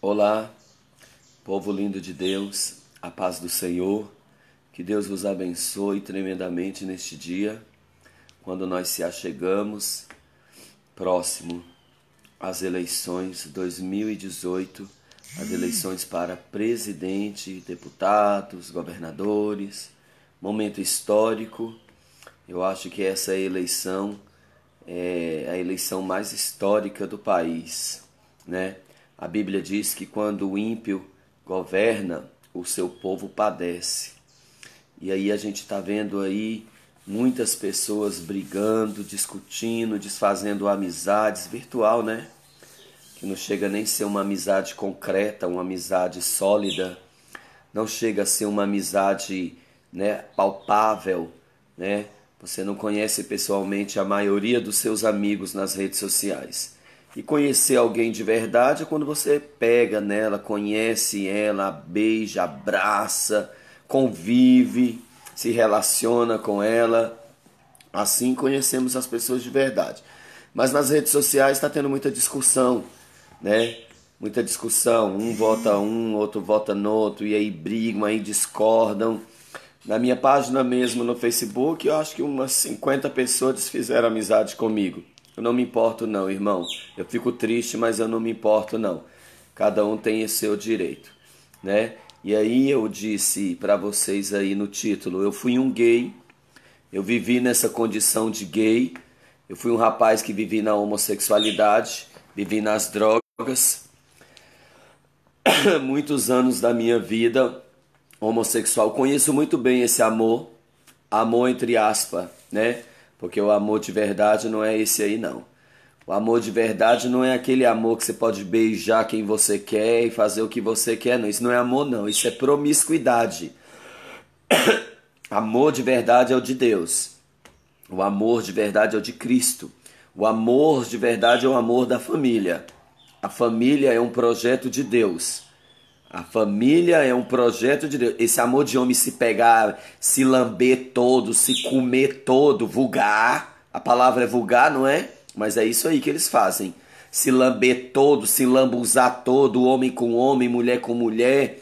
Olá, povo lindo de Deus, a paz do Senhor, que Deus vos abençoe tremendamente neste dia, quando nós se achegamos próximo às eleições 2018, as eleições para presidente, deputados, governadores, momento histórico. Eu acho que essa é eleição é a eleição mais histórica do país, né? A Bíblia diz que quando o ímpio governa, o seu povo padece. E aí a gente está vendo aí muitas pessoas brigando, discutindo, desfazendo amizades, virtual, né? Que não chega nem a ser uma amizade concreta, uma amizade sólida, não chega a ser uma amizade né, palpável, né? Você não conhece pessoalmente a maioria dos seus amigos nas redes sociais. E conhecer alguém de verdade é quando você pega nela, conhece ela, beija, abraça, convive, se relaciona com ela. Assim conhecemos as pessoas de verdade. Mas nas redes sociais está tendo muita discussão, né? Muita discussão. Um vota um, outro vota no outro, e aí brigam, aí discordam. Na minha página mesmo no Facebook, eu acho que umas 50 pessoas fizeram amizade comigo. Eu não me importo, não, irmão. Eu fico triste, mas eu não me importo, não. Cada um tem o seu direito, né? E aí eu disse para vocês aí no título, eu fui um gay, eu vivi nessa condição de gay, eu fui um rapaz que vivi na homossexualidade, vivi nas drogas. Muitos anos da minha vida homossexual, conheço muito bem esse amor, amor entre aspas, né? Porque o amor de verdade não é esse aí, não. O amor de verdade não é aquele amor que você pode beijar quem você quer e fazer o que você quer, não. Isso não é amor, não. Isso é promiscuidade. amor de verdade é o de Deus. O amor de verdade é o de Cristo. O amor de verdade é o amor da família. A família é um projeto de Deus. A família é um projeto de Deus. Esse amor de homem se pegar, se lamber todo, se comer todo, vulgar. A palavra é vulgar, não é? Mas é isso aí que eles fazem. Se lamber todo, se lambuzar todo, homem com homem, mulher com mulher.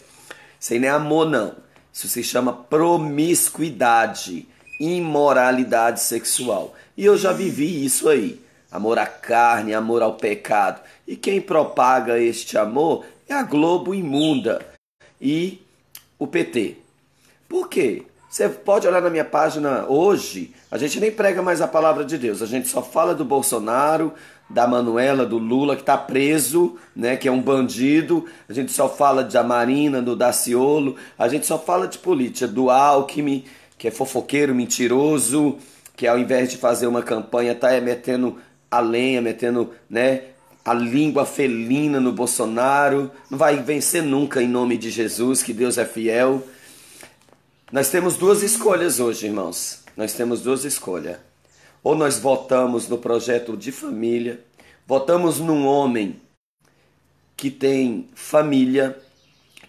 Isso aí não é amor, não. Isso se chama promiscuidade, imoralidade sexual. E eu já vivi isso aí. Amor à carne, amor ao pecado. E quem propaga este amor é a Globo imunda e o PT. Por quê? Você pode olhar na minha página hoje, a gente nem prega mais a palavra de Deus, a gente só fala do Bolsonaro, da Manuela, do Lula que está preso, né, que é um bandido, a gente só fala da Marina, do Daciolo, a gente só fala de política, do Alckmin, que é fofoqueiro, mentiroso, que ao invés de fazer uma campanha está metendo a lenha, metendo, né, a língua felina no Bolsonaro, não vai vencer nunca em nome de Jesus, que Deus é fiel. Nós temos duas escolhas hoje, irmãos. Nós temos duas escolhas. Ou nós votamos no projeto de família, votamos num homem que tem família,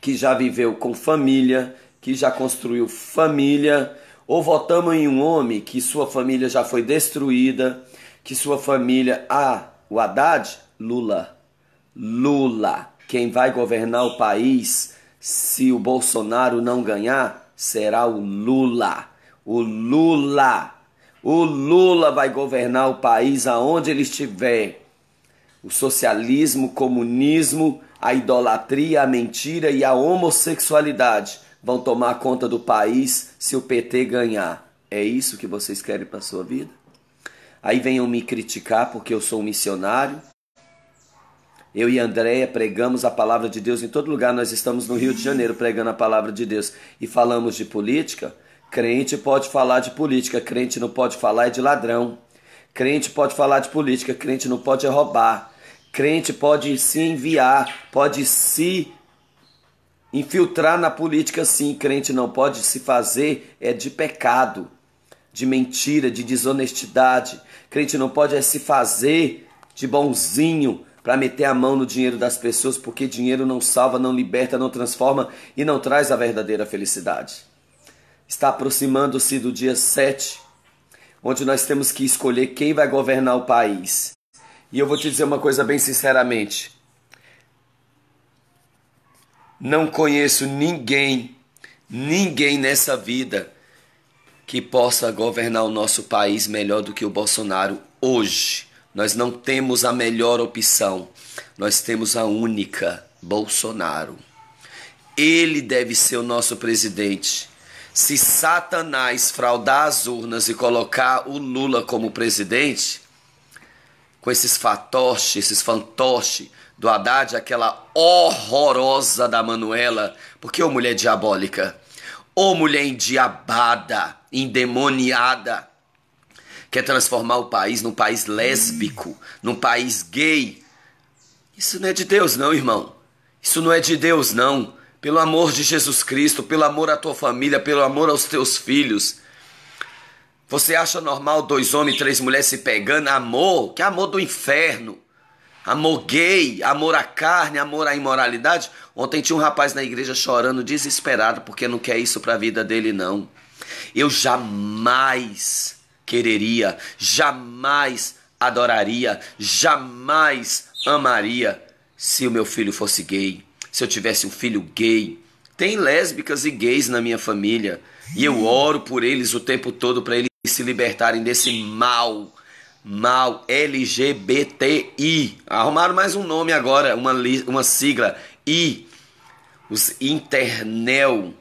que já viveu com família, que já construiu família, ou votamos em um homem que sua família já foi destruída, que sua família, ah, o Haddad, Lula. Lula. Quem vai governar o país se o Bolsonaro não ganhar será o Lula. O Lula. O Lula vai governar o país aonde ele estiver. O socialismo, o comunismo, a idolatria, a mentira e a homossexualidade vão tomar conta do país se o PT ganhar. É isso que vocês querem para sua vida? Aí venham me criticar porque eu sou um missionário. Eu e Andréia pregamos a palavra de Deus em todo lugar. Nós estamos no Rio de Janeiro pregando a palavra de Deus e falamos de política. Crente pode falar de política, crente não pode falar é de ladrão. Crente pode falar de política, crente não pode roubar. Crente pode se enviar, pode se infiltrar na política, sim. Crente não pode se fazer é de pecado, de mentira, de desonestidade. Crente não pode é se fazer de bonzinho, para meter a mão no dinheiro das pessoas, porque dinheiro não salva, não liberta, não transforma e não traz a verdadeira felicidade. Está aproximando-se do dia 7, onde nós temos que escolher quem vai governar o país. E eu vou te dizer uma coisa bem sinceramente. Não conheço ninguém, ninguém nessa vida que possa governar o nosso país melhor do que o Bolsonaro hoje. Nós não temos a melhor opção, nós temos a única, Bolsonaro. Ele deve ser o nosso presidente. Se Satanás fraudar as urnas e colocar o Lula como presidente, com esses fatoches, esses fantoches do Haddad, aquela horrorosa da Manuela, porque ô mulher diabólica, ô mulher endiabada, endemoniada, quer transformar o país num país lésbico, num país gay. Isso não é de Deus, não, irmão. Isso não é de Deus, não. Pelo amor de Jesus Cristo, pelo amor à tua família, pelo amor aos teus filhos. Você acha normal dois homens e três mulheres se pegando? Amor? Que amor do inferno. Amor gay, amor à carne, amor à imoralidade. Ontem tinha um rapaz na igreja chorando, desesperado, porque não quer isso para a vida dele, não. Eu jamais quereria, jamais adoraria, jamais amaria se o meu filho fosse gay, se eu tivesse um filho gay. Tem lésbicas e gays na minha família e eu oro por eles o tempo todo para eles se libertarem desse mal. Mal LGBTI. Arrumaram mais um nome agora, uma, uma sigla. I. Os internel.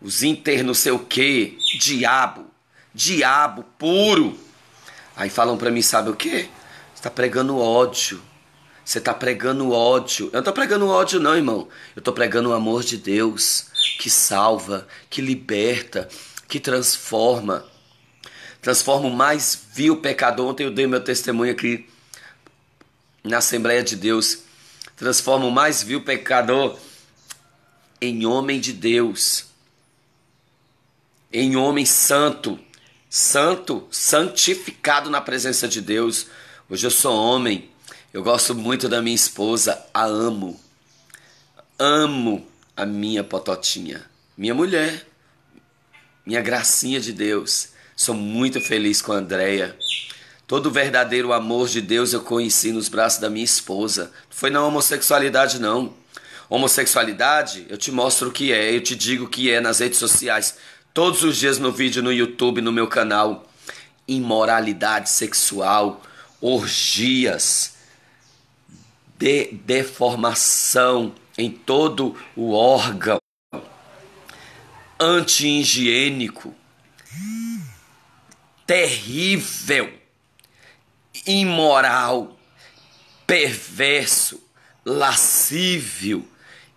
Os inter não sei o que. Diabo diabo puro. Aí falam para mim, sabe o que? Você tá pregando ódio. Você tá pregando ódio. Eu não tô pregando ódio não, irmão. Eu tô pregando o amor de Deus, que salva, que liberta, que transforma. Transforma o mais vil pecador. Ontem eu dei meu testemunho aqui na Assembleia de Deus. Transforma o mais vil pecador em homem de Deus, em homem santo santo, santificado na presença de Deus. Hoje eu sou homem, eu gosto muito da minha esposa, a amo. Amo a minha pototinha, minha mulher, minha gracinha de Deus. Sou muito feliz com a Andrea. Todo o verdadeiro amor de Deus eu conheci nos braços da minha esposa. Não foi na homossexualidade, não. Homossexualidade, eu te mostro o que é, eu te digo o que é nas redes sociais todos os dias no vídeo no YouTube, no meu canal, imoralidade sexual, orgias, de deformação em todo o órgão, anti-higiênico, terrível, imoral, perverso, lascívio,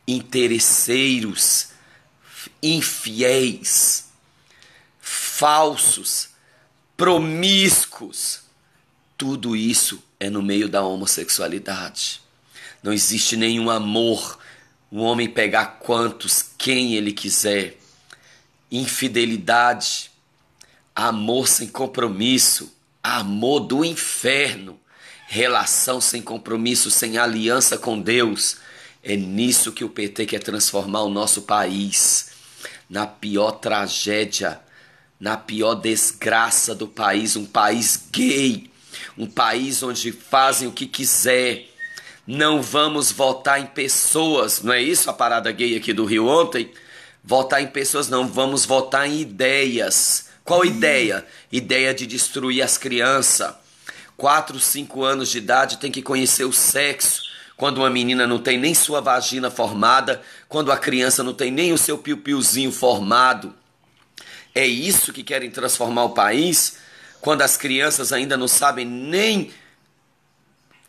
interesseiros, infiéis falsos, promíscuos. Tudo isso é no meio da homossexualidade. Não existe nenhum amor. O homem pegar quantos, quem ele quiser. Infidelidade, amor sem compromisso, amor do inferno, relação sem compromisso, sem aliança com Deus. É nisso que o PT quer transformar o nosso país na pior tragédia na pior desgraça do país, um país gay, um país onde fazem o que quiser. Não vamos votar em pessoas, não é isso a parada gay aqui do Rio ontem? Votar em pessoas não, vamos votar em ideias. Qual ideia? Ideia de destruir as crianças. Quatro, cinco anos de idade tem que conhecer o sexo. Quando uma menina não tem nem sua vagina formada, quando a criança não tem nem o seu piu-piuzinho formado. É isso que querem transformar o país quando as crianças ainda não sabem nem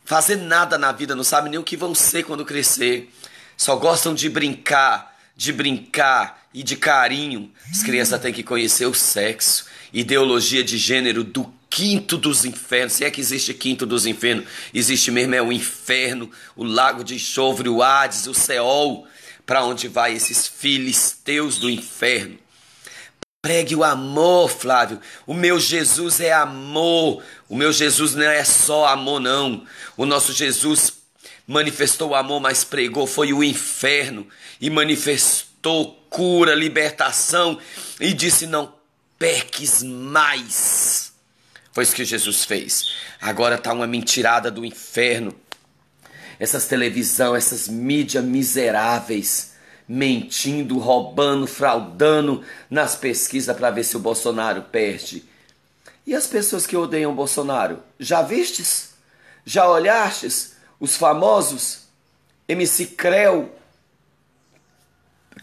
fazer nada na vida, não sabem nem o que vão ser quando crescer. Só gostam de brincar, de brincar e de carinho. As crianças têm que conhecer o sexo, ideologia de gênero do quinto dos infernos. Se é que existe quinto dos infernos, existe mesmo é o inferno, o lago de enxofre, o Hades, o Seol, para onde vai esses filisteus do inferno. Pregue o amor, Flávio. O meu Jesus é amor. O meu Jesus não é só amor, não. O nosso Jesus manifestou o amor, mas pregou foi o inferno e manifestou cura, libertação e disse: Não peques mais. Foi isso que Jesus fez. Agora está uma mentirada do inferno. Essas televisão, essas mídias miseráveis mentindo, roubando, fraudando nas pesquisas para ver se o Bolsonaro perde. E as pessoas que odeiam o Bolsonaro? Já vistes? Já olhastes? Os famosos? MC Creu?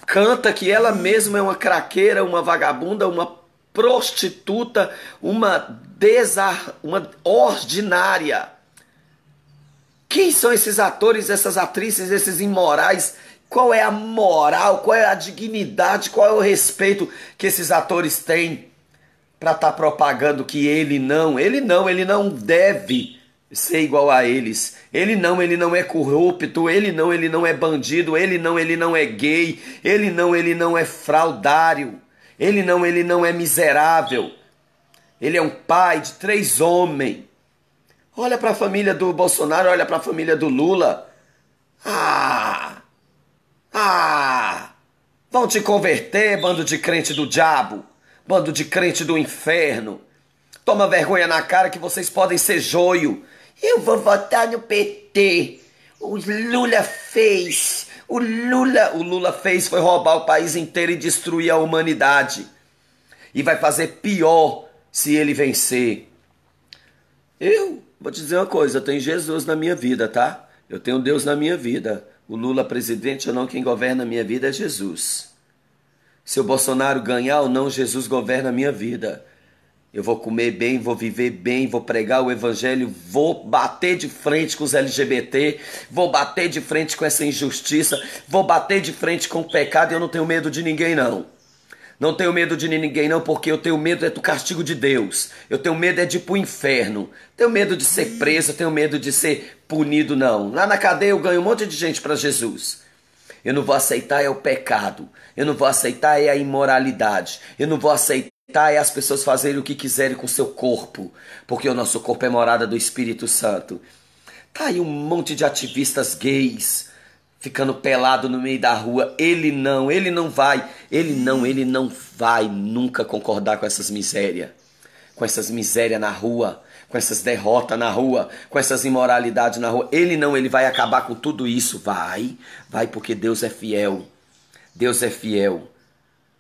Canta que ela mesma é uma craqueira, uma vagabunda, uma prostituta, uma desar, uma ordinária. Quem são esses atores, essas atrizes, esses imorais qual é a moral, qual é a dignidade, qual é o respeito que esses atores têm para estar tá propagando que ele não, ele não, ele não deve ser igual a eles. Ele não, ele não é corrupto, ele não, ele não é bandido, ele não, ele não é gay, ele não, ele não é fraudário, ele não, ele não é miserável. Ele é um pai de três homens. Olha para a família do Bolsonaro, olha para a família do Lula. Ah! Ah! Vão te converter, bando de crente do diabo, bando de crente do inferno. Toma vergonha na cara que vocês podem ser joio. Eu vou votar no PT. O Lula fez. O Lula, o Lula fez foi roubar o país inteiro e destruir a humanidade. E vai fazer pior se ele vencer. Eu vou te dizer uma coisa, eu tenho Jesus na minha vida, tá? Eu tenho Deus na minha vida o Lula presidente ou não, quem governa a minha vida é Jesus. Se o Bolsonaro ganhar ou não, Jesus governa a minha vida. Eu vou comer bem, vou viver bem, vou pregar o evangelho, vou bater de frente com os LGBT, vou bater de frente com essa injustiça, vou bater de frente com o pecado e eu não tenho medo de ninguém não. Não tenho medo de ninguém não, porque eu tenho medo é do castigo de Deus. Eu tenho medo é de ir pro inferno. Tenho medo de ser preso, tenho medo de ser punido, não. Lá na cadeia eu ganho um monte de gente para Jesus. Eu não vou aceitar é o pecado. Eu não vou aceitar é a imoralidade. Eu não vou aceitar é as pessoas fazerem o que quiserem com o seu corpo, porque o nosso corpo é morada do Espírito Santo. Tá aí um monte de ativistas gays ficando pelado no meio da rua. Ele não, ele não vai, ele não, ele não vai nunca concordar com essas misérias, com essas misérias na rua, com essas derrotas na rua, com essas imoralidades na rua. Ele não, ele vai acabar com tudo isso. Vai, vai, porque Deus é fiel. Deus é fiel.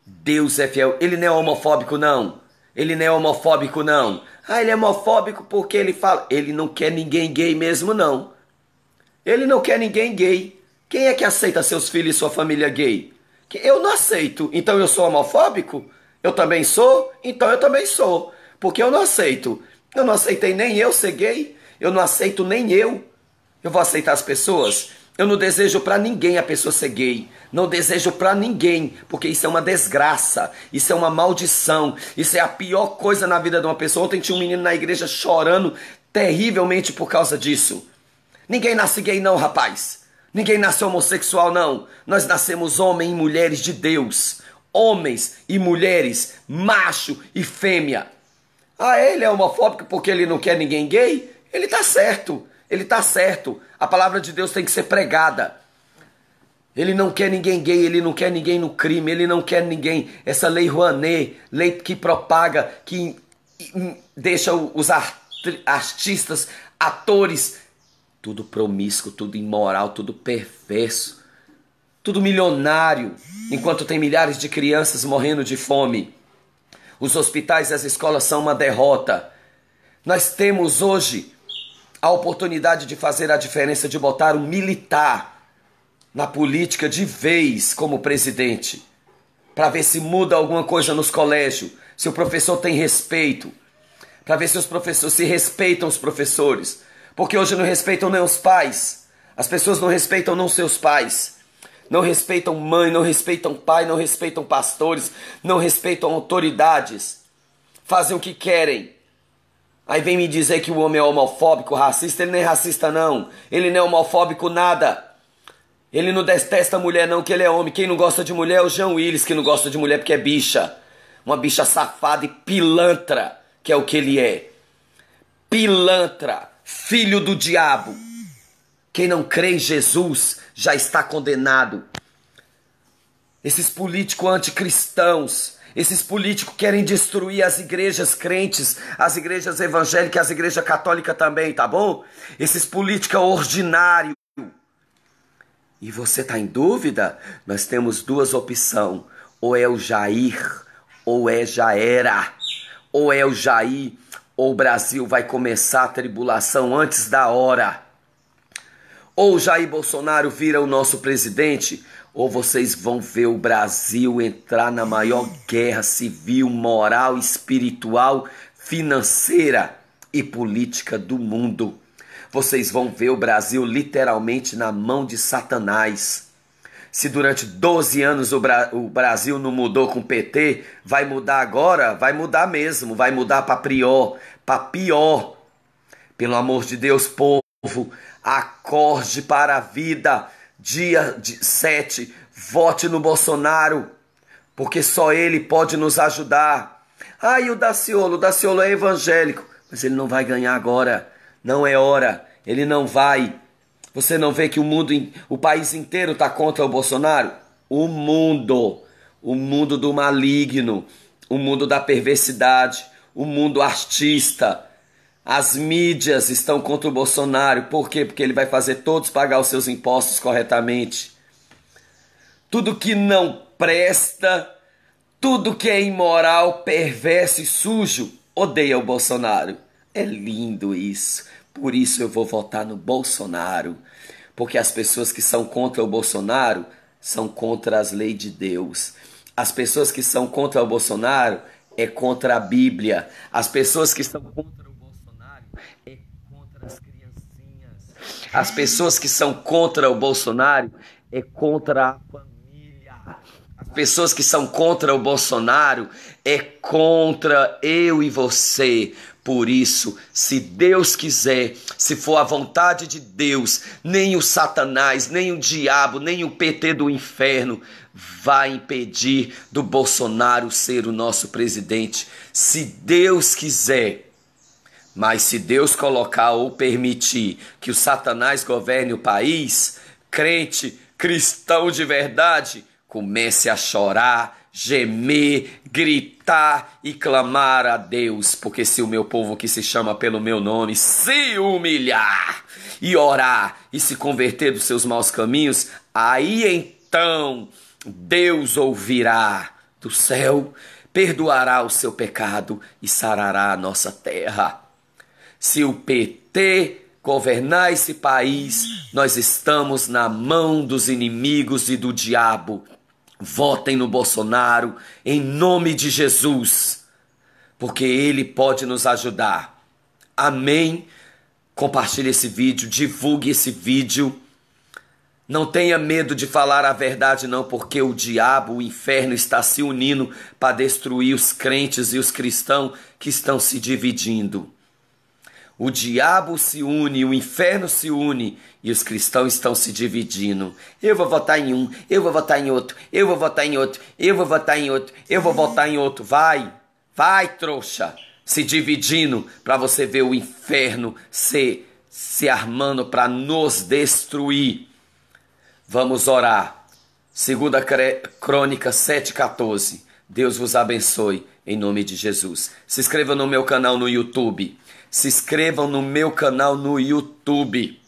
Deus é fiel. Ele não é homofóbico, não. Ele não é homofóbico, não. Ah, ele é homofóbico porque ele fala. Ele não quer ninguém gay mesmo, não. Ele não quer ninguém gay. Quem é que aceita seus filhos e sua família gay? Eu não aceito. Então eu sou homofóbico? Eu também sou? Então eu também sou. Porque eu não aceito. Eu não aceitei nem eu ser gay. Eu não aceito nem eu. Eu vou aceitar as pessoas? Eu não desejo para ninguém a pessoa ser gay. Não desejo para ninguém, porque isso é uma desgraça, isso é uma maldição, isso é a pior coisa na vida de uma pessoa. Ontem tinha um menino na igreja chorando terrivelmente por causa disso. Ninguém nasce gay não, rapaz. Ninguém nasce homossexual não. Nós nascemos homens e mulheres de Deus. Homens e mulheres, macho e fêmea. Ah, ele é homofóbico porque ele não quer ninguém gay? Ele está certo. Ele está certo. A palavra de Deus tem que ser pregada. Ele não quer ninguém gay, ele não quer ninguém no crime, ele não quer ninguém. Essa lei Rouanet, lei que propaga, que deixa os artistas, atores, tudo promíscuo, tudo imoral, tudo perverso, tudo milionário, enquanto tem milhares de crianças morrendo de fome. Os hospitais e as escolas são uma derrota. Nós temos hoje a oportunidade de fazer a diferença, de botar um militar na política de vez como presidente, para ver se muda alguma coisa nos colégios, se o professor tem respeito, para ver se os professores se respeitam os professores, porque hoje não respeitam nem os pais, as pessoas não respeitam não seus pais não respeitam mãe, não respeitam pai, não respeitam pastores, não respeitam autoridades, fazem o que querem. Aí vem me dizer que o homem é homofóbico, racista, ele nem é racista não, ele não é homofóbico nada. Ele não detesta mulher não, que ele é homem. Quem não gosta de mulher é o Jean Willis, que não gosta de mulher porque é bicha. Uma bicha safada e pilantra, que é o que ele é. Pilantra, filho do diabo. Quem não crê em Jesus já está condenado. Esses políticos anticristãos, esses políticos querem destruir as igrejas crentes, as igrejas evangélicas, as igrejas católicas também, tá bom? Esses políticos é ordinários. E você está em dúvida? Nós temos duas opções: ou é o Jair, ou é já era, ou é o Jair, ou o Brasil vai começar a tribulação antes da hora ou Jair Bolsonaro vira o nosso presidente, ou vocês vão ver o Brasil entrar na maior guerra civil, moral, espiritual, financeira e política do mundo. Vocês vão ver o Brasil literalmente na mão de Satanás. Se durante 12 anos o, Bra o Brasil não mudou com o PT, vai mudar agora? Vai mudar mesmo, vai mudar para pior, para pior. Pelo amor de Deus, povo, Acorde para a vida. Dia 7, vote no Bolsonaro, porque só ele pode nos ajudar. Ah, e o Daciolo? O Daciolo é evangélico, mas ele não vai ganhar agora. Não é hora, ele não vai. Você não vê que o mundo, o país inteiro está contra o Bolsonaro? O mundo, o mundo do maligno, o mundo da perversidade, o mundo artista as mídias estão contra o Bolsonaro. Por quê? Porque ele vai fazer todos pagar os seus impostos corretamente. Tudo que não presta, tudo que é imoral, perverso e sujo, odeia o Bolsonaro. É lindo isso. Por isso eu vou votar no Bolsonaro. Porque as pessoas que são contra o Bolsonaro são contra as leis de Deus. As pessoas que são contra o Bolsonaro é contra a Bíblia. As pessoas que estão contra o é contra as criancinhas. As pessoas que são contra o Bolsonaro é contra a família. As pessoas que são contra o Bolsonaro é contra eu e você. Por isso, se Deus quiser, se for a vontade de Deus, nem o Satanás, nem o diabo, nem o PT do inferno vai impedir do Bolsonaro ser o nosso presidente. Se Deus quiser, mas se Deus colocar ou permitir que o Satanás governe o país, crente, cristão de verdade, comece a chorar, gemer, gritar e clamar a Deus, porque se o meu povo que se chama pelo meu nome se humilhar e orar e se converter dos seus maus caminhos, aí então Deus ouvirá do céu, perdoará o seu pecado e sarará a nossa terra. Se o PT governar esse país, nós estamos na mão dos inimigos e do diabo. Votem no Bolsonaro em nome de Jesus, porque ele pode nos ajudar. Amém. Compartilhe esse vídeo, divulgue esse vídeo. Não tenha medo de falar a verdade, não, porque o diabo, o inferno, está se unindo para destruir os crentes e os cristãos que estão se dividindo. O diabo se une, o inferno se une e os cristãos estão se dividindo. Eu vou votar em um, eu vou votar em outro, eu vou votar em outro, eu vou votar em outro, eu vou votar em outro. Vai, vai, trouxa, se dividindo para você ver o inferno se se armando para nos destruir. Vamos orar. Segunda Crônica 7:14. Deus vos abençoe em nome de Jesus. Se inscreva no meu canal no YouTube se inscrevam no meu canal no YouTube.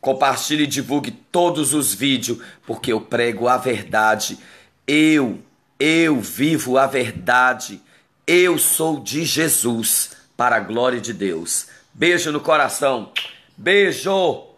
Compartilhe e divulgue todos os vídeos, porque eu prego a verdade. Eu, eu vivo a verdade. Eu sou de Jesus, para a glória de Deus. Beijo no coração. Beijo!